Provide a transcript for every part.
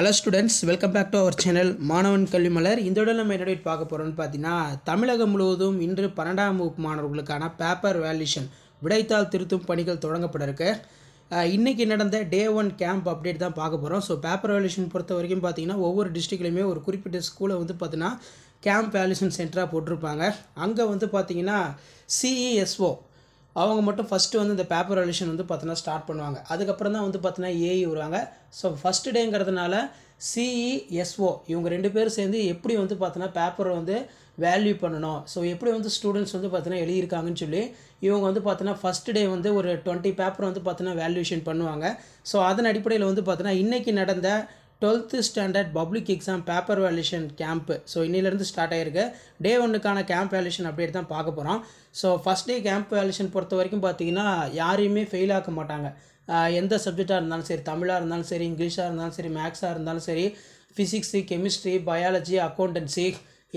hello students welcome back to our channel மாணவன் கல்வி மலர் உடல் நம்ம என்ன பார்க்க போகிறோம்னு பார்த்தீங்கன்னா தமிழகம் முழுவதும் இன்று பன்னெண்டாம் வகுப்பு மாணவர்களுக்கான பேப்பர் வேல்யூஷன் விடைத்தாள் திருத்தும் பணிகள் தொடங்கப்பட இருக்கு இன்றைக்கி நடந்த டே ஒன் கேம்ப் அப்டேட் தான் பார்க்க போகிறோம் ஸோ பேப்பர் வேல்யூஷன் பொறுத்த வரைக்கும் பார்த்தீங்கன்னா ஒவ்வொரு டிஸ்ட்ரிக்ட்லையுமே ஒரு குறிப்பிட்ட ஸ்கூலை வந்து பார்த்தீங்கன்னா கேம்ப் வேல்யூஷன் சென்டராக போட்டிருப்பாங்க அங்கே வந்து பார்த்திங்கன்னா சிஇஎஸ்ஓ அவங்க மட்டும் ஃபஸ்ட்டு வந்து இந்த பேப்பர் ரெவல்யூஷன் வந்து பார்த்தோன்னா ஸ்டார்ட் பண்ணுவாங்க அதுக்கப்புறம் தான் வந்து பார்த்தீங்கன்னா ஏஇ e வருவாங்க ஸோ ஃபஸ்ட் டேங்கிறதுனால சிஇஎஸ்ஓ e இவங்க ரெண்டு பேரும் சேர்ந்து எப்படி வந்து பார்த்தோன்னா பேப்பரை வந்து வேல்யூ பண்ணணும் ஸோ எப்படி வந்து ஸ்டூடெண்ட்ஸ் வந்து பார்த்தீங்கன்னா எழுதியிருக்காங்கன்னு சொல்லி இவங்க வந்து பார்த்தீங்கன்னா ஃபஸ்ட் டே வந்து ஒரு டுவெண்ட்டி பேப்பர் வந்து பார்த்தீங்கன்னா வேல்யூஷன் பண்ணுவாங்க ஸோ அதன் அடிப்படையில் வந்து பார்த்தீங்கன்னா இன்றைக்கி நடந்த twelfth standard public exam paper valuation camp so இன்னிலேருந்து ஸ்டார்ட் ஆகிருக்கு டே ஒன்றுக்கான கேம்ப் வேலேஷன் அப்டேட் தான் பார்க்க போகிறோம் so first day camp valuation பொறுத்த வரைக்கும் பார்த்தீங்கன்னா யாரையுமே ஃபெயில் ஆக்க மாட்டாங்க எந்த சப்ஜெக்டாக இருந்தாலும் சரி தமிழாக இருந்தாலும் சரி இங்கிலீஷாக இருந்தாலும் சரி மேக்ஸாக இருந்தாலும் சரி physics chemistry biology accountancy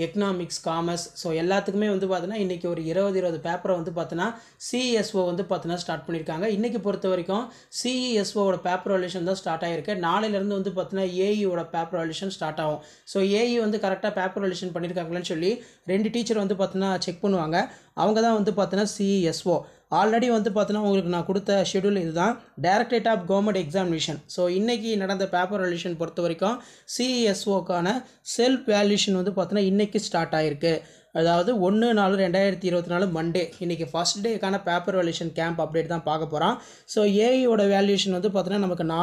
economics commerce so எல்லாத்துக்குமே வந்து பார்த்தீங்கன்னா இன்றைக்கி ஒரு இருபது இருபது பேப்பரை வந்து பார்த்தோன்னா சிஎஸ்ஓ e வந்து பார்த்தீங்கன்னா ஸ்டார்ட் பண்ணியிருக்காங்க இன்றைக்கி பொறுத்த வரைக்கும் சிஇஎஸ்ஓவோட பேப்பர் வால்யூஷன் தான் ஸ்டார்ட் ஆகிருக்கு நாளையிலேருந்து வந்து பார்த்தீங்கன்னா ஏஇயோட பேப்பர் வால்யூஷன் ஸ்டார்ட் ஆகும் ஸோ ஏஇ e வந்து கரெக்டாக பேப்பர் வால்யூஷன் பண்ணியிருக்காங்களேன்னு சொல்லி ரெண்டு டீச்சர் வந்து பார்த்தீங்கன்னா செக் பண்ணுவாங்க அவங்க தான் வந்து பார்த்தோன்னா சிஇஎஸ்ஓ ஆல்ரெடி வந்து பார்த்தோன்னா உங்களுக்கு நான் கொடுத்த ஷெடியூல் இதுதான் directorate of government examination so இன்றைக்கி நடந்த பேப்பர் வேல்யூஷன் பொறுத்த வரைக்கும் சிஇஎஸ்ஓக்கான செல்ஃப் வேல்யூஷன் வந்து பார்த்தோன்னா இன்றைக்கி ஸ்டார்ட் ஆகிருக்கு அதாவது ஒன்று நாலு ரெண்டாயிரத்தி இருபத்தி நாலு மண்டே இன்றைக்கி ஃபஸ்ட் டேக்கான பேப்பர் வேல்யூஷன் கேம்ப் அப்டேட் தான் பார்க்க போகிறோம் ஸோ ஏஐயோட வேல்யூஷன் வந்து பார்த்தோன்னா நமக்கு நா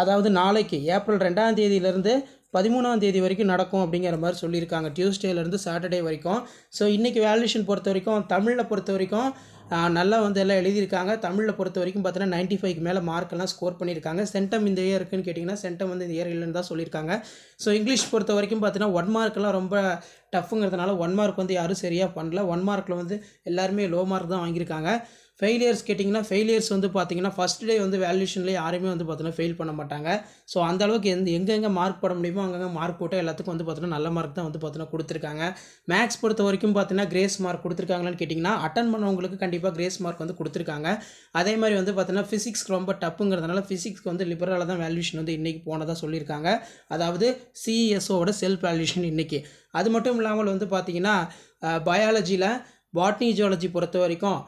அதாவது நாளைக்கு ஏப்ரல் ரெண்டாம் தேதியிலேருந்து பதிமூணாம் தேதி வரைக்கும் நடக்கும் அப்படிங்கிற மாதிரி சொல்லியிருக்காங்க டியூஸ்டேலேருந்து சாட்டர்டே வரைக்கும் ஸோ இன்றைக்கி வேல்யூஷன் பொறுத்த வரைக்கும் தமிழில் பொறுத்த வரைக்கும் நல்லா வந்து எல்லாம் எழுதியிருக்காங்க தமிழில் பொறுத்த வரைக்கும் பார்த்தீங்கன்னா நைன்ட்டி ஃபைவ் மேலே மார்க்கெல்லாம் ஸ்கோர் பண்ணியிருக்காங்க சென்டம் இந்த இயர் இருக்குன்னு கேட்டிங்கன்னா சென்டம் வந்து இந்த இயர் இல்லைன்னு தான் சொல்லியிருக்காங்க ஸோ இங்கிலீஷ் பொறுத்த வரைக்கும் பார்த்தீங்கன்னா ஒன் மார்க்கெலாம் ரொம்ப டஃப்புங்கிறதுனால ஒன் மார்க் வந்து யாரும் சரியாக பண்ணல ஒன் மார்க்கில் வந்து எல்லாருமே லோ மார்க் தான் வாங்கியிருக்காங்க ஃபெயிலியர்ஸ் கேட்டிங்கன்னா ஃபெயிலியர்ஸ் வந்து பார்த்திங்கன்னா ஃபஸ்ட் டே வந்து வேல்யூஷன்லேயே யாருமே வந்து பார்த்தீங்கன்னா ஃபெயில் பண்ண மாட்டாங்க ஸோ அந்தளவுக்கு எந்த எங்கெங்கே மார்க் போட முடியுமோ அங்கங்கே மார்க் போட்டால் எல்லாத்துக்கும் வந்து பார்த்திங்கன்னா நல்ல மார்க் தான் வந்து பார்த்தீங்கன்னா கொடுத்துருக்காங்க மேக்ஸ் பொறுத்த வரைக்கும் பார்த்தீங்கன்னா கிரேஸ் மார்க் கொடுத்துருக்காங்களான்னு கேட்டிங்கன்னா அட்டன் பண்ணவங்களுக்கு கண்டிப்பாக கிரேஸ் மார்க் வந்து கொடுத்துருக்காங்க அதே மாதிரி வந்து பார்த்தீங்கன்னா ஃபிசிக்ஸ் ரொம்ப டப்புங்கிறதுனால ஃபிசிக்ஸ்க்கு வந்து லிபரலாக தான் வேல்யூஷன் வந்து இன்றைக்கி போனதாக சொல்லியிருக்காங்க அதாவது சிஇஎஸ்ஓட செல்ஃப் வேல்யூஷன் இன்றைக்கி அது மட்டும் இல்லாமல் வந்து பார்த்திங்கன்னா பயாலஜியில் பாட்னி ஜியாலஜி பொறுத்த வரைக்கும்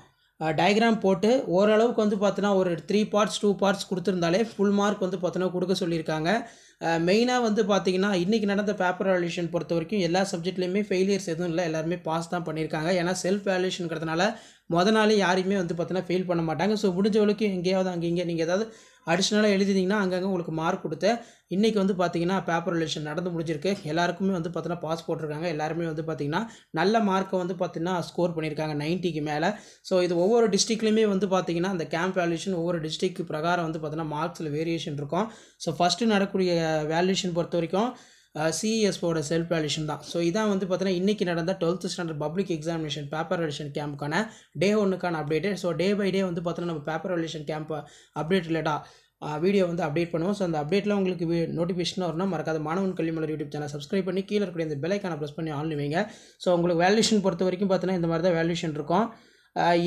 டயக்ராம் போட்டு ஓரளவுக்கு வந்து பார்த்தோன்னா ஒரு த்ரீ பார்ட்ஸ் டூ பார்ட்ஸ் கொடுத்துருந்தாலே ஃபுல் மார்க் வந்து பார்த்தோன்னா கொடுக்க சொல்லியிருக்காங்க மெயினாக வந்து பார்த்திங்கன்னா இன்றைக்கி நடந்த பேப்பர் வேல்யூஷன் பொறுத்த வரைக்கும் எல்லா சப்ஜெக்ட்லேயுமே ஃபெயிலியர்ஸ் எதுவும் இல்லை எல்லாருமே பாஸ் தான் பண்ணியிருக்காங்க ஏன்னா செல்ஃப் வேல்யூஷன்ங்கிறதுனால மொதல் நாளே யாரையுமே வந்து பார்த்தீங்கன்னா ஃபெயில் பண்ண மாட்டாங்க ஸோ முடிஞ்சவளுக்கு எங்கேயாவது அங்கே இங்கே நீங்கள் ஏதாவது அடிஷ்னலாக எழுதினீங்கன்னா அங்கங்கே உங்களுக்கு மார்க் கொடுத்த இன்றைக்கி வந்து பார்த்திங்கன்னா பேப்பர் ரிலேஷன் நடந்து முடிஞ்சிருக்கு எல்லாருக்குமே வந்து பார்த்தீங்கன்னா பாஸ் போட்டிருக்காங்க எல்லாருமே வந்து பார்த்திங்கன்னா நல்ல மார்க்கை வந்து பார்த்திங்கன்னா ஸ்கோர் பண்ணியிருக்காங்க நைன்ட்டிக்கு மேலே ஸோ இது ஒவ்வொரு டிஸ்ட்ரிக்ட்லேயுமே வந்து பார்த்திங்கன்னா அந்த கேம்ப் வேல்யூஷன் ஒவ்வொரு டிஸ்ட்ரிக்ட் பிரகாரம் வந்து பார்த்திங்கன்னா மார்க்ஸில் வேரியேஷன் இருக்கும் ஸோ ஃபஸ்ட்டு நடக்கூடிய வேல்யூஷன் பொறுத்த வரைக்கும் சிஎஸ்ஓட செல்ஃப் வேல்யூஷன் தான் ஸோ இதான் வந்து பார்த்தீங்கன்னா இன்றைக்கி நடந்த twelfth standard public examination paper valuation கேம்ப்க்கான டே ஒன்றுக்கான update so day by day வந்து பார்த்தோன்னா நம்ம பேப்பர் வேல்யூஷன் கேம்ப் அப்டேட் ரிலேட்டாக வீடியோ வந்து அப்டேட் பண்ணுவோம் ஸோ அந்த அப்டேட்டில் உங்களுக்கு நோட்டிஃபிகேஷன் வரணும் மறக்காத மாணவன் மலர் யூடியூப் சேனல் சப்ஸ்கிரைப் பண்ணி கீழே இருக்கக்கூடிய இந்த பெலைக்கான ப்ரெஸ் பண்ணி ஆன்லைவிங்க ஸோ உங்களுக்கு வேல்யூஷன் பொறுத்த வரைக்கும் பார்த்தீங்கன்னா இந்த மாதிரி தான் வேல்யூஷன் இருக்கும்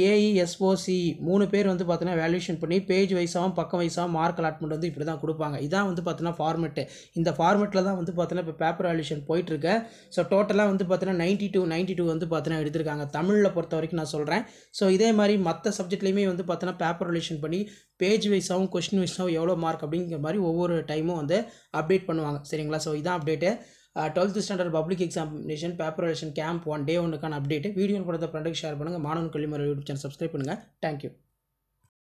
ஏஇஎஸ்ஓசி e மூணு பேர் வந்து பார்த்தீங்கன்னா வேல்யூஷன் பண்ணி பேஜ் வைஸாகவும் பக்கம் வைஸாகவும் மார்க் அலாட்மெண்ட் வந்து இப்படி தான் கொடுப்பாங்க இதான் வந்து பார்த்தீங்கன்னா ஃபார்மெட்டு இந்த ஃபார்மெட்டில் தான் வந்து பார்த்தீங்கன்னா இப்போ பேப்பர் வேல்யூஷன் போயிட்டுருக்கு ஸோ டோட்டலாக வந்து பார்த்தீங்கன்னா நைன்ட்டி டூ நைன்ட்டி டூ வந்து பார்த்தீங்கன்னா எடுத்திருக்காங்க தமிழில் பொறுத்த வரைக்கும் நான் சொல்கிறேன் ஸோ இதே மாதிரி மற்ற சப்ஜெக்ட்லேயுமே வந்து பார்த்தீங்கன்னா பேப்பர் வேல்யூஷன் பண்ணி பேஜ் வைஸாகவும் கொஸ்டின் வைஸாகவும் எவ்வளோ மார்க் அப்படிங்கிற மாதிரி ஒவ்வொரு டைமும் வந்து அப்டேட் பண்ணுவாங்க சரிங்களா ஸோ இதான் update twelfth standard public examination paper relation camp one day ஒன்றுக்கான அப்டேட் வீடியோ படத்தை ஃப்ரெண்டுக்கு ஷேர் பண்ணுங்கள் மாணவன் கல்வி யூடியூப் சேனல் சப்ஸ்கிரைப் பண்ணுங்கள் தேங்க்யூ